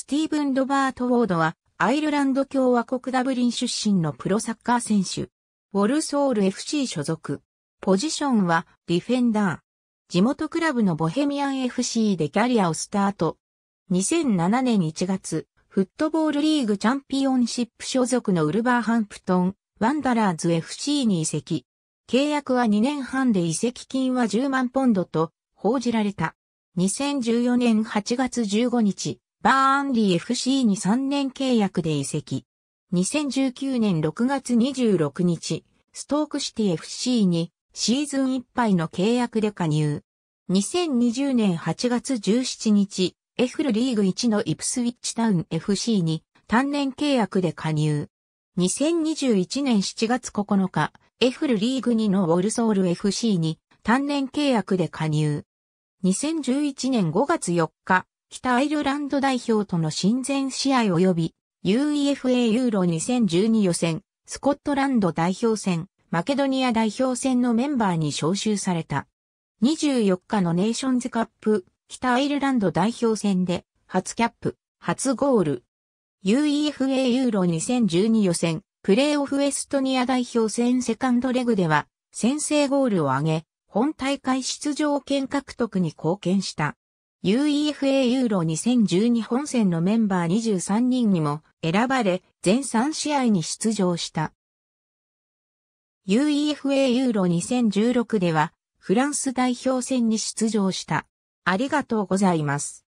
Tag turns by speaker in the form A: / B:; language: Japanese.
A: スティーブン・ロバート・ウォードは、アイルランド共和国ダブリン出身の
B: プロサッカー選手。ウォルソール FC 所属。ポジションはディフェンダー。地元クラブのボヘミアン FC でキャリアをスタート。2007年1月、フットボールリーグチャンピオンシップ所属のウルバーハンプトン、ワンダラーズ FC に移籍。契約は2年半で移籍金は10万ポンドと報じられた。2014年8月15日、バーンリー FC に3年契約で移籍。2019年6月26日、ストークシティ FC にシーズンいっぱいの契約で加入。2020年8月17日、エフルリーグ1のイプスウィッチタウン FC に単年契約で加入。2021年7月9日、エフルリーグ2のウォルソール FC に単年契約で加入。2011年5月4日、北アイルランド代表との親善試合及び UEFA ユーロ2012予選、スコットランド代表戦、マケドニア代表戦のメンバーに招集された。24日のネーションズカップ、北アイルランド代表戦で、初キャップ、初ゴール。UEFA ユーロ2012予選、プレーオフエストニア代表戦セカンドレグでは、先制ゴールを挙げ、本大会出場権獲得に貢献した。UEFA ユーロ2012本戦のメンバー23人にも選ばれ、全3試合に出場した。UEFA ユーロ2016では、フラン
A: ス代表戦に出場した。ありがとうございます。